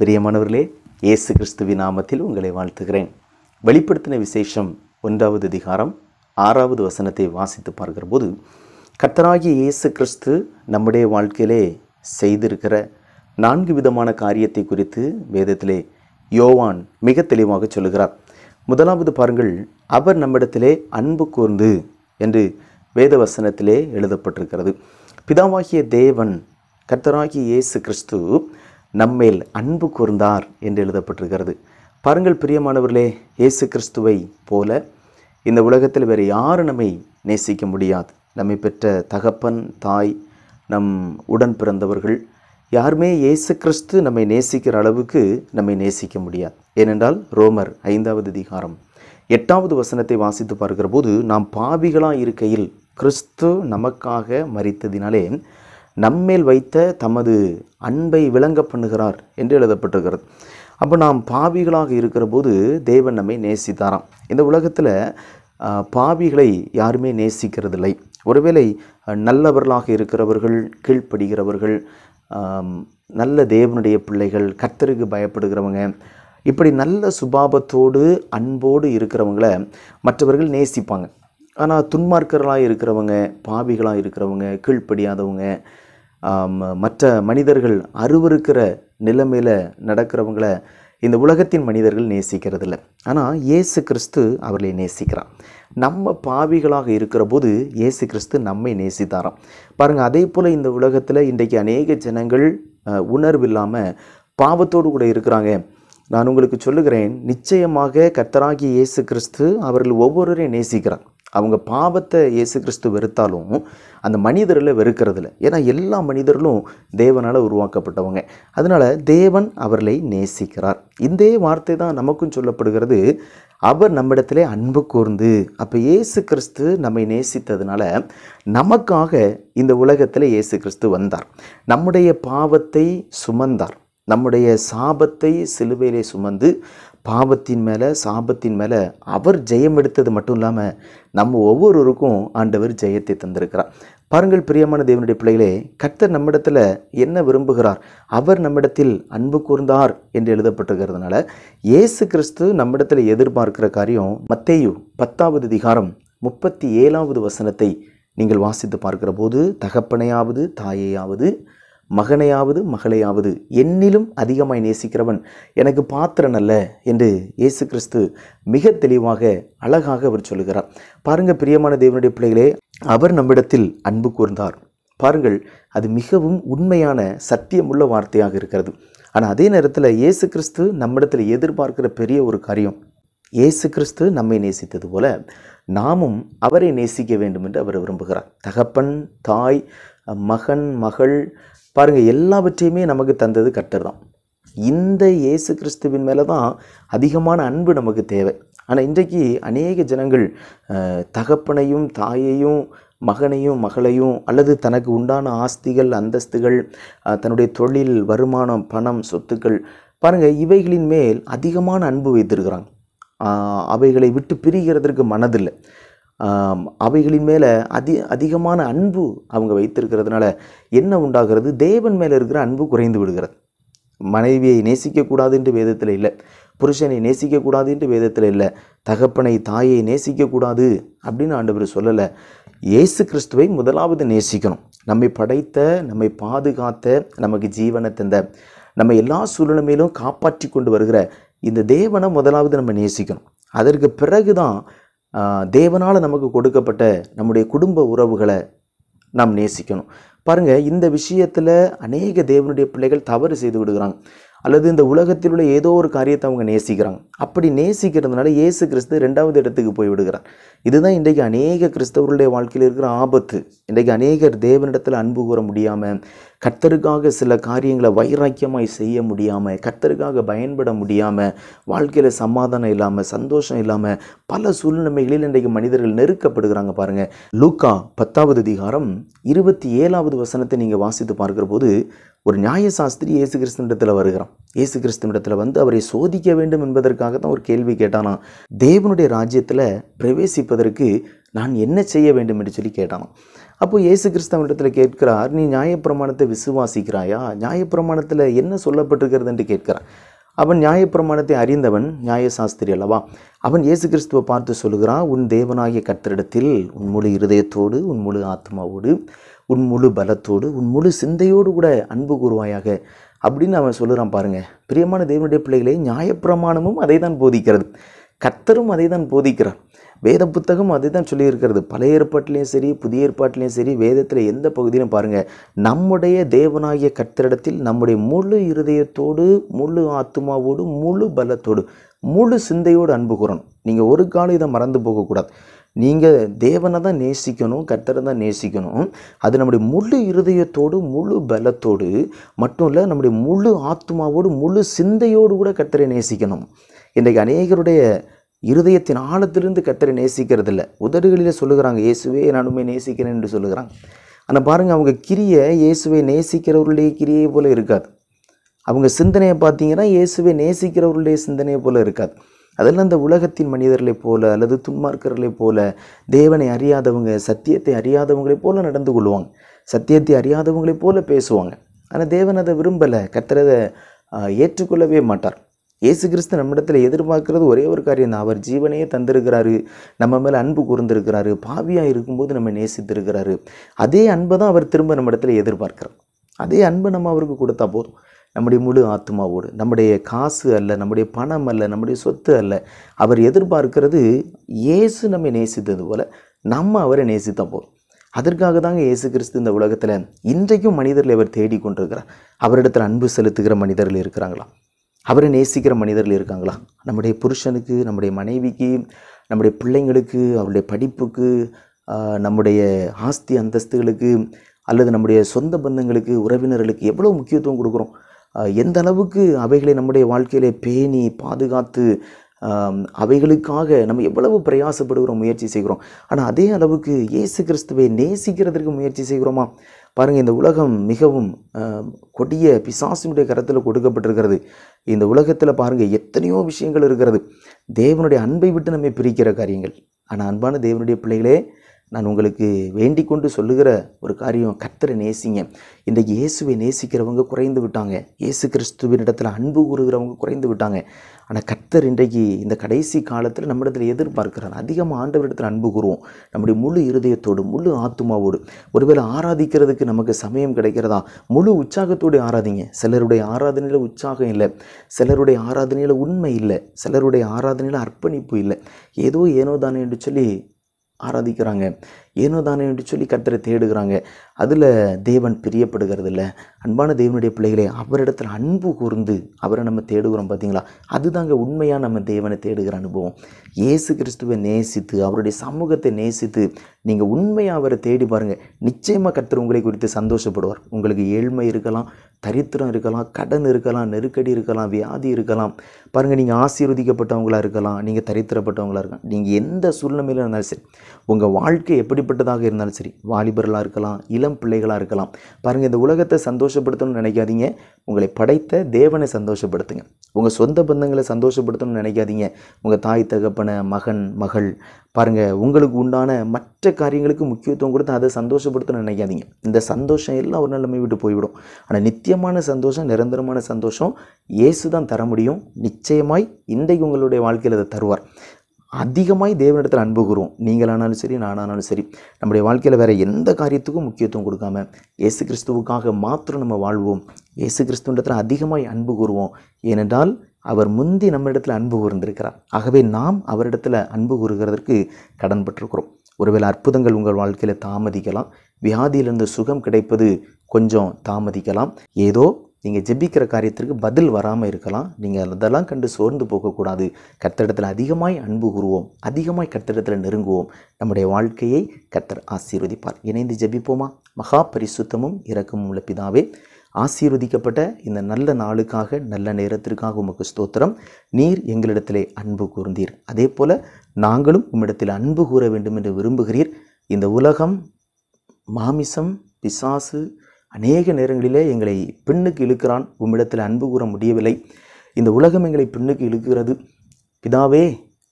பிரியமானவர்களே இயேசு கிறிஸ்துவி நாமத்தில் உங்களை வாழ்த்துகிறேன் வெளிப்படுத்தின விசேஷம் ஒன்றாவது அதிகாரம் ஆறாவது வசனத்தை வாசித்து பார்க்கிற போது கர்த்தராகிய இயேசு கிறிஸ்து நம்முடைய வாழ்க்கையிலே செய்திருக்கிற நான்கு விதமான காரியத்தை குறித்து வேதத்திலே யோவான் மிக தெளிவாக சொல்கிறார் முதலாவது பாருங்கள் அவர் நம்மிடத்திலே அன்பு கூர்ந்து என்று வேத வசனத்திலே எழுதப்பட்டிருக்கிறது பிதாவாகிய தேவன் கர்த்தராகிய இயேசு கிறிஸ்து நம்மேல் அன்பு கூர்ந்தார் என்று எழுதப்பட்டிருக்கிறது பாருங்கள் பிரியமானவர்களே இயேசு கிறிஸ்துவை போல இந்த உலகத்தில் வேறு யாரும் நம்மை நேசிக்க முடியாது நம்மை பெற்ற தகப்பன் தாய் நம் உடன் பிறந்தவர்கள் யாருமே இயேசு கிறிஸ்து நம்மை நேசிக்கிற அளவுக்கு நம்மை நேசிக்க முடியாது ஏனென்றால் ரோமர் ஐந்தாவது அதிகாரம் எட்டாவது வசனத்தை வாசித்து பார்க்கிற போது நாம் பாவிகளாக இருக்கையில் கிறிஸ்து நமக்காக மறித்ததினாலே நம்மேல் வைத்த தமது அன்பை விளங்க பண்ணுகிறார் என்று எழுதப்பட்டிருக்கிறது அப்போ நாம் பாவிகளாக இருக்கிற போது தேவன் நம்மை நேசித்தாராம் இந்த உலகத்தில் பாவிகளை யாருமே நேசிக்கிறதில்லை ஒருவேளை நல்லவர்களாக இருக்கிறவர்கள் கீழ்ப்படுகிறவர்கள் நல்ல தேவனுடைய பிள்ளைகள் கர்த்தருக்கு பயப்படுகிறவங்க இப்படி நல்ல சுபாபத்தோடு அன்போடு இருக்கிறவங்கள மற்றவர்கள் நேசிப்பாங்க ஆனால் துன்மார்க்கர்களாக இருக்கிறவங்க பாவிகளாக இருக்கிறவங்க கீழ்ப்படியாதவங்க மற்ற மனிதர்கள் அருவருக்கிற நிலைமையில் நடக்கிறவங்கள இந்த உலகத்தின் மனிதர்கள் நேசிக்கிறதில்ல ஆனால் இயேசு கிறிஸ்து அவர்களை நேசிக்கிறார் நம்ம பாவிகளாக இருக்கிற போது இயேசு கிறிஸ்து நம்மை நேசித்தாராம் பாருங்கள் அதே போல் இந்த உலகத்தில் இன்றைக்கு அநேக ஜனங்கள் உணர்வு இல்லாமல் பாவத்தோடு கூட இருக்கிறாங்க நான் உங்களுக்கு சொல்லுகிறேன் நிச்சயமாக கர்த்தராகி இயேசு கிறிஸ்து அவர்கள் ஒவ்வொருவரையும் நேசிக்கிறார் அவங்க பாவத்தை இயேசு கிறிஸ்து வெறுத்தாலும் அந்த மனிதரில் வெறுக்கிறதில்ல ஏன்னா எல்லா மனிதர்களும் தேவனால் உருவாக்கப்பட்டவங்க அதனால் தேவன் அவர்களை நேசிக்கிறார் இந்த வார்த்தை தான் நமக்கும் சொல்லப்படுகிறது அவர் நம்மிடத்திலே அன்பு கூர்ந்து அப்போ இயேசு கிறிஸ்து நம்மை நேசித்ததுனால நமக்காக இந்த உலகத்தில் இயேசு கிறிஸ்து வந்தார் நம்முடைய பாவத்தை சுமந்தார் நம்முடைய சாபத்தை சிலுவையிலே சுமந்து பாவத்தின் மேலே சாபத்தின் மேலே அவர் ஜெயம் எடுத்தது மட்டும் இல்லாமல் நம்ம ஒவ்வொருவருக்கும் ஆண்டவர் ஜெயத்தை தந்திருக்கிறார் பாருங்கள் பிரியமான தேவனுடைய பிள்ளைகளே கர்த்தர் நம்மிடத்தில் என்ன விரும்புகிறார் அவர் நம்மிடத்தில் அன்பு கூர்ந்தார் என்று எழுதப்பட்டிருக்கிறதுனால இயேசு கிறிஸ்து நம்மிடத்தில் எதிர்பார்க்கிற காரியம் மத்தேயு பத்தாவது அதிகாரம் முப்பத்தி ஏழாவது வசனத்தை நீங்கள் வாசித்து பார்க்கிற போது தகப்பனையாவது தாயையாவது மகனையாவது மகளையாவது என்னிலும் அதிகமாய் நேசிக்கிறவன் எனக்கு பாத்திரன் அல்ல என்று இயேசு கிறிஸ்து மிக தெளிவாக அழகாக அவர் சொல்லுகிறார் பாருங்கள் பிரியமான தேவனுடைய பிள்ளைகளே அவர் நம்மிடத்தில் அன்பு கூர்ந்தார் பாருங்கள் அது மிகவும் உண்மையான சத்தியமுள்ள வார்த்தையாக இருக்கிறது ஆனால் அதே நேரத்தில் இயேசு கிறிஸ்து நம்மிடத்தில் எதிர்பார்க்கிற பெரிய ஒரு காரியம் இயேசு கிறிஸ்து நம்மை நேசித்தது போல நாமும் அவரை நேசிக்க வேண்டும் என்று அவர் விரும்புகிறார் தகப்பன் தாய் மகன் மகள் பாருங்கள் எல்லாவற்றையுமே நமக்கு தந்தது கர்த்தர் தான் இந்த இயேசு கிறிஸ்துவின் மேலே தான் அதிகமான அன்பு நமக்கு தேவை ஆனால் இன்றைக்கு அநேக ஜனங்கள் தகப்பனையும் தாயையும் மகனையும் மகளையும் அல்லது தனக்கு உண்டான ஆஸ்திகள் அந்தஸ்துகள் தன்னுடைய தொழில் வருமானம் பணம் சொத்துக்கள் பாருங்கள் இவைகளின் மேல் அதிகமான அன்பு வைத்திருக்கிறாங்க அவைகளை விட்டு பிரிகிறதற்கு மனதில்லை அவைகளின் மேலே அதி அதிகமான அன்பு அவங்க வைத்திருக்கிறதுனால என்ன உண்டாகிறது தேவன் மேலே இருக்கிற அன்பு குறைந்து விடுகிறது மனைவியை நேசிக்கக்கூடாது என்று வேதத்தில் இல்லை புருஷனை நேசிக்கக்கூடாது என்று வேதத்தில் இல்லை தகப்பனை தாயை நேசிக்கக்கூடாது அப்படின்னு ஆண்டவர் சொல்லலை இயேசு கிறிஸ்துவை முதலாவது நேசிக்கணும் நம்மை படைத்த நம்மை பாதுகாத்த நமக்கு ஜீவனை தந்த நம்ம எல்லா சூழ்நிலையிலும் காப்பாற்றி கொண்டு வருகிற இந்த தேவனை முதலாவது நம்ம நேசிக்கணும் அதற்கு பிறகு தான் தேவனால் நமக்கு கொடுக்கப்பட்ட நம்முடைய குடும்ப உறவுகளை நாம் நேசிக்கணும் பாருங்கள் இந்த விஷயத்தில் அநேக தேவனுடைய பிள்ளைகள் தவறு செய்து விடுகிறாங்க அல்லது இந்த உலகத்தில் உள்ள ஏதோ ஒரு காரியத்தை அவங்க நேசிக்கிறாங்க அப்படி நேசிக்கிறதுனால இயேசு கிறிஸ்து ரெண்டாவது இடத்துக்கு போய் விடுகிறார் இதுதான் இன்றைக்கு அநேக கிறிஸ்தவர்களுடைய வாழ்க்கையில் இருக்கிற ஆபத்து இன்றைக்கு அநேகர் தேவனிடத்தில் அன்பு கூற முடியாமல் கர்த்தருக்காக சில காரியங்களை வைராக்கியமாய் செய்ய முடியாமல் கர்த்தருக்காக பயன்பட முடியாமல் வாழ்க்கையில் சமாதானம் இல்லாமல் சந்தோஷம் இல்லாமல் பல சூழ்நிலைகளில் இன்றைக்கு மனிதர்கள் நெருக்கப்படுகிறாங்க பாருங்கள் லூக்கா பத்தாவது அதிகாரம் இருபத்தி ஏழாவது வசனத்தை நீங்கள் வாசித்து பார்க்குற போது ஒரு நியாயசாஸ்திரி இயேசு கிறிஸ்துவிடத்தில் வருகிறான் இயேசு கிறிஸ்துவிடத்தில் வந்து அவரை சோதிக்க வேண்டும் என்பதற்காக தான் ஒரு கேள்வி கேட்டானான் தேவனுடைய ராஜ்யத்தில் பிரவேசிப்பதற்கு நான் என்ன செய்ய வேண்டும் என்று சொல்லி கேட்டானான் அப்போ இயேசு கிறிஸ்தவனிடத்தில் கேட்கிறார் நீ நியாயப்பிரமாணத்தை விசுவாசிக்கிறாயா நியாயப்பிரமாணத்தில் என்ன சொல்லப்பட்டிருக்கிறது என்று கேட்கிறான் அவன் நியாயப்பிரமாணத்தை அறிந்தவன் நியாயசாஸ்திரி அல்லவா அவன் இயேசு கிறிஸ்துவை பார்த்து சொல்கிறான் உன் தேவனாகிய கத்திரிடத்தில் உன் முழு இருதயத்தோடு உன் முழு ஆத்மாவோடு உன் முழு பலத்தோடு உன் முழு சிந்தையோடு கூட அன்பு கூறுவாயாக அப்படின்னு அவன் சொல்லுறான் பாருங்கள் பிரியமான தேவனுடைய பிள்ளைகளே நியாயப்பிரமாணமும் அதை தான் போதிக்கிறது கத்தரும் அதை தான் போதிக்கிறார் வேத புத்தகம் அதை தான் சொல்லியிருக்கிறது பழைய ஏற்பாட்டிலையும் சரி புதிய ஏற்பாட்டிலையும் சரி வேதத்தில் எந்த பகுதியிலும் பாருங்கள் நம்முடைய தேவனாகிய கத்திரிடத்தில் நம்முடைய முழு இருதயத்தோடு முழு ஆத்மாவோடு முழு பலத்தோடு முழு சிந்தையோடு அன்பு கூறணும் நீங்கள் ஒரு காலம் இதை மறந்து போகக்கூடாது நீங்கள் தேவனை தான் நேசிக்கணும் கர்த்தரை தான் நேசிக்கணும் அது நம்முடைய முழு இருதயத்தோடு முழு பலத்தோடு மட்டும் இல்லை நம்முடைய முழு ஆத்மாவோடு முழு சிந்தையோடு கூட கர்த்தரை நேசிக்கணும் இன்றைக்கு அநேகருடைய இருதயத்தின் ஆழத்திலிருந்து கர்த்தரை நேசிக்கிறது இல்லை உதடுகளில் சொல்லுகிறாங்க இயேசுவே நானுமே நேசிக்கிறேன் என்று சொல்லுகிறாங்க ஆனால் பாருங்கள் அவங்க கிரியை இயேசுவை நேசிக்கிறவர்களுடைய கிரியை போல் இருக்காது அவங்க சிந்தனையை பார்த்தீங்கன்னா இயேசுவை நேசிக்கிறவர்களுடைய சிந்தனையை போல் இருக்காது அதெல்லாம் இந்த உலகத்தின் மனிதர்களைப் போல அல்லது துன்மார்க்கர்களைப் போல தேவனை அறியாதவங்க சத்தியத்தை அறியாதவங்களைப் போல நடந்து கொள்வாங்க சத்தியத்தை அறியாதவங்களைப் போல பேசுவாங்க ஆனால் தேவன் அதை விரும்பலை கத்துறதை ஏற்றுக்கொள்ளவே மாட்டார் இயேசு கிறிஸ்து நம்மிடத்தில் எதிர்பார்க்கறது ஒரே ஒரு காரியம் தான் அவர் ஜீவனையே தந்திருக்கிறாரு நம்ம மேலே அன்பு கூர்ந்திருக்கிறாரு பாவியாக இருக்கும்போது நம்ம நேசித்திருக்கிறாரு அதே அன்பை தான் அவர் திரும்ப நம்மிடத்தில் எதிர்பார்க்கிறார் அதே அன்பை நம்ம அவருக்கு கொடுத்தா போதும் நம்முடைய முழு ஆத்மாவோடு நம்முடைய காசு அல்ல நம்முடைய பணம் அல்ல நம்முடைய சொத்து அல்ல அவர் எதிர்பார்க்கிறது இயேசு நம்மை நேசித்தது போல் நம்ம அவரை நேசித்த போதும் அதற்காக தாங்க இயேசு கிறிஸ்து இந்த உலகத்தில் இன்றைக்கும் மனிதர்கள் இவர் தேடி கொண்டிருக்கிறார் அவரிடத்தில் அன்பு செலுத்துகிற மனிதர்கள் இருக்கிறாங்களா அவரை நேசிக்கிற மனிதர்கள் இருக்காங்களா நம்முடைய புருஷனுக்கு நம்முடைய மனைவிக்கு நம்முடைய பிள்ளைங்களுக்கு அவருடைய படிப்புக்கு நம்முடைய ஆஸ்தி அந்தஸ்துகளுக்கு அல்லது நம்முடைய சொந்த பந்தங்களுக்கு உறவினர்களுக்கு எவ்வளோ முக்கியத்துவம் கொடுக்குறோம் எந்த அளவுக்கு அவைகளை நம்முடைய வாழ்க்கையிலே பேணி பாதுகாத்து அவைகளுக்காக நம்ம எவ்வளவு பிரயாசப்படுகிறோம் முயற்சி செய்கிறோம் ஆனால் அதே அளவுக்கு இயேசு கிறிஸ்துவை நேசிக்கிறதற்கு முயற்சி செய்கிறோமா பாருங்கள் இந்த உலகம் மிகவும் கொடிய பிசாசினுடைய கரத்தில் கொடுக்கப்பட்டிருக்கிறது இந்த உலகத்தில் பாருங்கள் எத்தனையோ விஷயங்கள் இருக்கிறது தேவனுடைய அன்பை விட்டு நம்மை பிரிக்கிற காரியங்கள் ஆனால் அன்பான தேவனுடைய பிள்ளைகளே நான் உங்களுக்கு வேண்டி கொண்டு சொல்லுகிற ஒரு காரியம் கர்த்தரை நேசிங்க இந்த இயேசுவை நேசிக்கிறவங்க குறைந்து விட்டாங்க இயேசு கிறிஸ்துவனிடத்தில் அன்பு கூறுகிறவங்க குறைந்து விட்டாங்க ஆனால் கர்த்தர் இன்றைக்கு இந்த கடைசி காலத்தில் நம்மிடத்தில் எதிர்பார்க்கிறார் அதிகமாக ஆண்டவரிடத்தில் அன்பு கூறுவோம் நம்முடைய முழு இருதயத்தோடு முழு ஆத்துமாவோடு ஒருவேளை ஆராதிக்கிறதுக்கு நமக்கு சமயம் கிடைக்கிறதா முழு உற்சாகத்தோடு ஆராதிங்க சிலருடைய ஆராதனையில் உற்சாகம் இல்லை சிலருடைய ஆராதனையில் உண்மை இல்லை சிலருடைய ஆராதனையில் அர்ப்பணிப்பு இல்லை ஏதோ ஏனோ தானே என்று சொல்லி ஆராதிக்கிறாங்க ஏனோ தானே என்று சொல்லி கர்த்தரை தேடுகிறாங்க அதில் தேவன் பிரியப்படுகிறது இல்லை அன்பான தேவனுடைய பிள்ளைகளே அவரிடத்தில் அன்பு கூர்ந்து அவரை நம்ம தேடுகிறோம் பார்த்தீங்களா அதுதாங்க உண்மையாக நம்ம தேவனை தேடுகிற அனுபவம் இயேசு கிறிஸ்துவை நேசித்து அவருடைய சமூகத்தை நேசித்து நீங்கள் உண்மையாக அவரை தேடி பாருங்கள் நிச்சயமாக கர்த்தர் உங்களை குறித்து சந்தோஷப்படுவார் உங்களுக்கு ஏழ்மை இருக்கலாம் தரித்திரம் இருக்கலாம் கடன் இருக்கலாம் நெருக்கடி இருக்கலாம் வியாதி இருக்கலாம் பாருங்கள் நீங்கள் ஆசீர்வதிக்கப்பட்டவங்களாக இருக்கலாம் நீங்கள் தரித்திரப்பட்டவங்களாக இருக்கலாம் நீங்கள் எந்த சூழ்நிலையில் இருந்தாலும் சரி உங்கள் வாழ்க்கை எப்படி தனிப்பட்டதாக இருந்தாலும் சரி வாலிபர்களாக இருக்கலாம் இளம் பிள்ளைகளாக இருக்கலாம் பாருங்கள் இந்த உலகத்தை சந்தோஷப்படுத்தணும்னு நினைக்காதீங்க உங்களை படைத்த தேவனை சந்தோஷப்படுத்துங்க உங்கள் சொந்த பந்தங்களை சந்தோஷப்படுத்தணும்னு நினைக்காதீங்க உங்கள் தாய் தகப்பனை மகன் மகள் பாருங்கள் உங்களுக்கு உண்டான மற்ற காரியங்களுக்கு முக்கியத்துவம் கொடுத்து அதை சந்தோஷப்படுத்தணும்னு நினைக்காதீங்க இந்த சந்தோஷம் எல்லாம் ஒரு நிலைமை விட்டு போய்விடும் ஆனால் நித்தியமான சந்தோஷம் நிரந்தரமான சந்தோஷம் இயேசு தான் தர முடியும் நிச்சயமாய் இன்றைக்கு உங்களுடைய வாழ்க்கையில் அதை தருவார் அதிகமாய் தேவனிடத்தில் அன்பு கூறுவோம் நீங்களானாலும் சரி நானானாலும் சரி நம்முடைய வாழ்க்கையில் வேறு எந்த காரியத்துக்கும் முக்கியத்துவம் கொடுக்காம இயேசு கிறிஸ்துவுக்காக மாத்திரம் நம்ம வாழ்வோம் இயேசு கிறிஸ்துவத்தில் அதிகமாய் அன்பு கூறுவோம் ஏனென்றால் அவர் முந்தி நம்மிடத்தில் அன்பு கூர்ந்திருக்கிறார் ஆகவே நாம் அவரிடத்தில் அன்பு கூறுகிறதற்கு கடன் பட்டிருக்கிறோம் ஒருவேளை அற்புதங்கள் உங்கள் வாழ்க்கையில் தாமதிக்கலாம் வியாதியிலிருந்து சுகம் கிடைப்பது கொஞ்சம் தாமதிக்கலாம் ஏதோ நீங்கள் ஜெபிக்கிற காரியத்திற்கு பதில் வராமல் இருக்கலாம் நீங்கள் அதெல்லாம் கண்டு சோர்ந்து போகக்கூடாது கர்த்தடத்தில் அதிகமாய் அன்பு கூறுவோம் அதிகமாய் கர்த்தடத்தில் நெருங்குவோம் நம்முடைய வாழ்க்கையை கர்த்தர் ஆசீர்வதிப்பார் இணைந்து ஜெபிப்போமா மகா பரிசுத்தமும் இறக்கமும் உள்ள பிதாவே ஆசீர்வதிக்கப்பட்ட இந்த நல்ல நாளுக்காக நல்ல நேரத்திற்காக உமக்கு ஸ்தோத்திரம் நீர் எங்களிடத்திலே அன்பு கூர்ந்தீர் அதே போல் நாங்களும் உம்மிடத்தில் அன்பு கூற வேண்டும் என்று விரும்புகிறீர் இந்த உலகம் மாமிசம் பிசாசு அநேக நேரங்களிலே எங்களை பெண்ணுக்கு இழுக்கிறான் உம்மிடத்தில் அன்பு கூற முடியவில்லை இந்த உலகம் எங்களை பெண்ணுக்கு இழுக்கிறது பிதாவே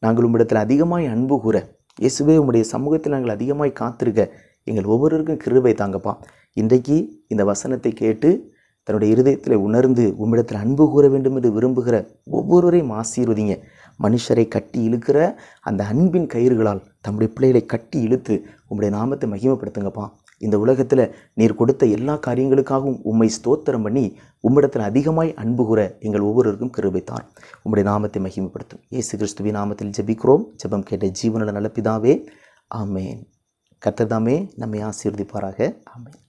நாங்கள் உம்மிடத்தில் அதிகமாய் அன்பு கூற இயேசுவே உம்முடைய சமூகத்தில் நாங்கள் அதிகமாய் காத்திருக்க எங்கள் ஒவ்வொருவருக்கும் கிருவை தாங்கப்பா இன்றைக்கு இந்த வசனத்தை கேட்டு தன்னுடைய இருதயத்தில் உணர்ந்து உம்மிடத்தில் அன்பு கூற வேண்டும் என்று விரும்புகிற ஒவ்வொருவரையும் ஆசீர்வதிங்க மனுஷரை கட்டி இழுக்கிற அந்த அன்பின் கயிறுகளால் தம்முடைய பிள்ளைகளை கட்டி இழுத்து உங்களுடைய நாமத்தை மகிமைப்படுத்துங்கப்பா இந்த உலகத்தில் நீர் கொடுத்த எல்லா காரியங்களுக்காகவும் உம்மை ஸ்தோத்திரம் பண்ணி உம்மிடத்தில் அதிகமாய் அன்பு கூற எங்கள் ஒவ்வொருவருக்கும் கிருபைத்தார் உம்முடைய நாமத்தை மகிமைப்படுத்தும் ஏசு கிறிஸ்துவி நாமத்தில் ஜபிக்கிறோம் ஜபம் கேட்ட ஜீவனோட நலப்பிதாவே ஆமேன் கத்ததாமே நம்மை ஆசீர்வதிப்பாராக ஆமேன்